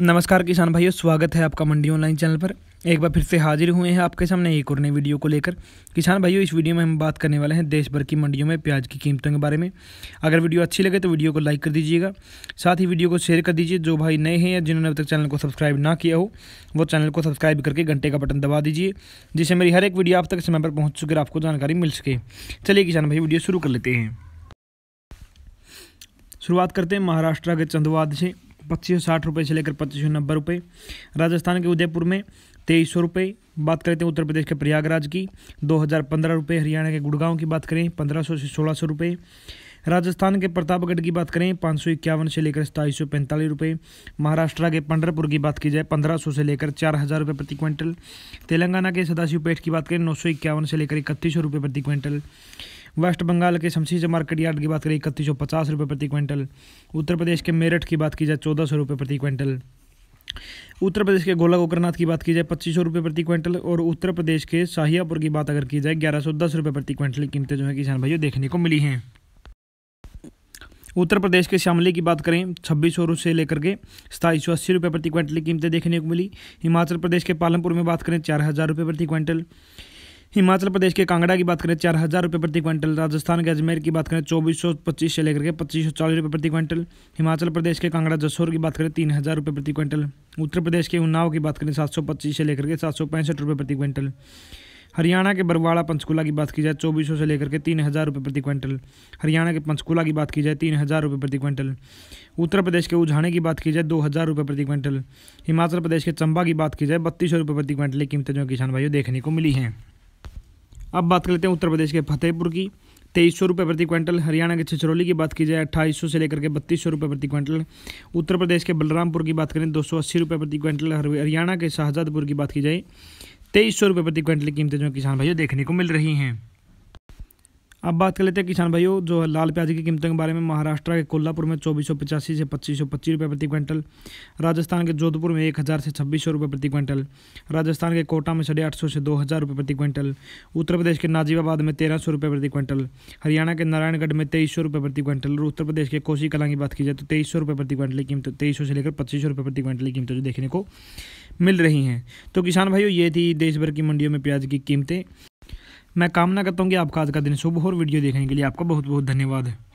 नमस्कार किसान भाइयों स्वागत है आपका मंडी ऑनलाइन चैनल पर एक बार फिर से हाजिर हुए हैं आपके सामने एक और नई वीडियो को लेकर किसान भाइयों इस वीडियो में हम बात करने वाले हैं देश भर की मंडियों में प्याज की कीमतों के बारे में अगर वीडियो अच्छी लगे तो वीडियो को लाइक कर दीजिएगा साथ ही वीडियो को शेयर कर दीजिए जो भाई नए हैं या जिन्होंने अब तक चैनल को सब्सक्राइब ना किया हो वो चैनल को सब्सक्राइब करके घंटे का बटन दबा दीजिए जिससे मेरी हर एक वीडियो आप तक समय पर पहुँच चुके आपको जानकारी मिल सके चलिए किसान भाई वीडियो शुरू कर लेते हैं शुरुआत करते हैं महाराष्ट्र के चंदवाद से पच्चीस सौ साठ रुपये से लेकर पच्चीस सौ नब्बे रुपये राजस्थान के उदयपुर में तेईस सौ रुपये बात करते हैं तो उत्तर प्रदेश के प्रयागराज की दो हज़ार पंद्रह रुपये हरियाणा के गुड़गांव की बात करें पंद्रह सौ से सोलह सौ रुपये राजस्थान के प्रतापगढ़ की बात करें पाँच सौ इक्यावन से लेकर सताईस सौ पैंतालीस रुपये महाराष्ट्र के पंडरपुर की बात की जाए पंद्रह सौ से लेकर चार हज़ार रुपये प्रति क्विंटल तेलंगाना के सदाशिव पेट की बात करें नौ सौ इक्यावन से लेकर इकतीस सौ रुपये प्रति क्विंटल वेस्ट बंगाल के शमशी से मार्केट यार्ड की बात करें इकतीस सौ पचास रुपये प्रति क्विंटल उत्तर प्रदेश के मेरठ की बात की जाए चौदह सौ रुपये प्रति क्विंटल उत्तर प्रदेश के गोला गोकरनाथ की बात की जाए पच्चीस सौ रुपये प्रति क्विंटल और उत्तर प्रदेश के शाहियापुर की बात अगर की जाए ग्यारह सौ दस रुपये प्रति क्विंटल की कीमतें जो है किसान भाइयों देखने को मिली हैं उत्तर प्रदेश के शामली की बात करें छब्बीस सौ से लेकर के सताईस सौ अस्सी रुपये प्रति क्विंटल की कीमतें देखने को मिली हिमाचल प्रदेश के पालमपुर में बात करें चार हज़ार रुपये प्रति क्विंटल हिमाचल प्रदेश के कांगड़ा की बात करें चार हज़ार रुपये प्रति क्विंटल राजस्थान के अजमेर की बात करें चौबीस सौ पच्चीस से लेकर के पच्चीस सौ चालीस रुपये प्रति क्विंटल हिमाचल प्रदेश के कांगड़ा जसोर की बात करें तीन हज़ार रुपये प्रति क्विंटल उत्तर प्रदेश के उन्नाव की बात करें सात सौ पच्चीस से लेकर के सात सौ पैंसठ रुपये प्रति क्विंटल हरियाणा के बरवाड़ा पंचकूला की बात की जाए चौबीस सौ से लेकर के तीन हज़ार रुपये प्रति क्विंटल हरियाणा के पंचकूला की बात की जाए तीन हज़ार रुपये प्रति क्विंटल उत्तर प्रदेश के उझाने की बात की जाए दो हज़ार रुपये प्रति क्विंटल हिमाचल प्रदेश के चंबा की बात की जाए बत्तीस सौ रुपये प्रति क्विंटल की कीमतें जो किसान भाइयों देखने को मिली हैं अब बात कर लेते हैं उत्तर प्रदेश के फतेहपुर की तेईस सौ रुपये प्रति क्विंटल हरियाणा के छिछरौली की बात की जाए अट्ठाईस सौ से लेकर के बत्तीस सौ रुपये प्रति क्विंटल उत्तर प्रदेश के बलरामपुर की बात करें दो सौ अस्सी रुपये प्रति क्विंटल हरियाणा के शाहजादपुर की बात की जाए तेईस सौ रुपये प्रति क्विंटल की कीमतें जो किसान भाइयों देखने को मिल रही हैं अब बात कर लेते हैं किसान भाइयों जो लाल प्याज की कीमतों के बारे में महाराष्ट्र के कोल्हापुर में चौबीस सौ पचासी से पच्चीस सौ पच्चीस रुपये प्रति क्विंटल राजस्थान के जोधपुर में एक हज़ार से छब्बीस सौ रुपये प्रति क्विंटल राजस्थान के कोटा में साढ़े आठ सौ से दो हज़ार रुपये प्रति क्विंटल उत्तर प्रदेश के नाजीबाबाद में तेरह सौ रुपये प्रति क्विंटल हरियाणा के नारायणगढ़ में तेईस सौ रुपये प्रति क्विंटल और उत्तर प्रदेश के कोसी कला की बात की जाए तो तेईस सौ रुपये प्रति क्विंटल की कीमत तेईस सौ से लेकर पच्चीस सौ रुपये प्रति क्विंटल की कीमत जो देखने को मिल रही हैं तो किसान भाइयों ये थी देश भर की मंडियों में प्याज की कीमतें मैं कामना करता हूँ कि आपका आज का दिन शुभ हो और वीडियो देखने के लिए आपका बहुत बहुत धन्यवाद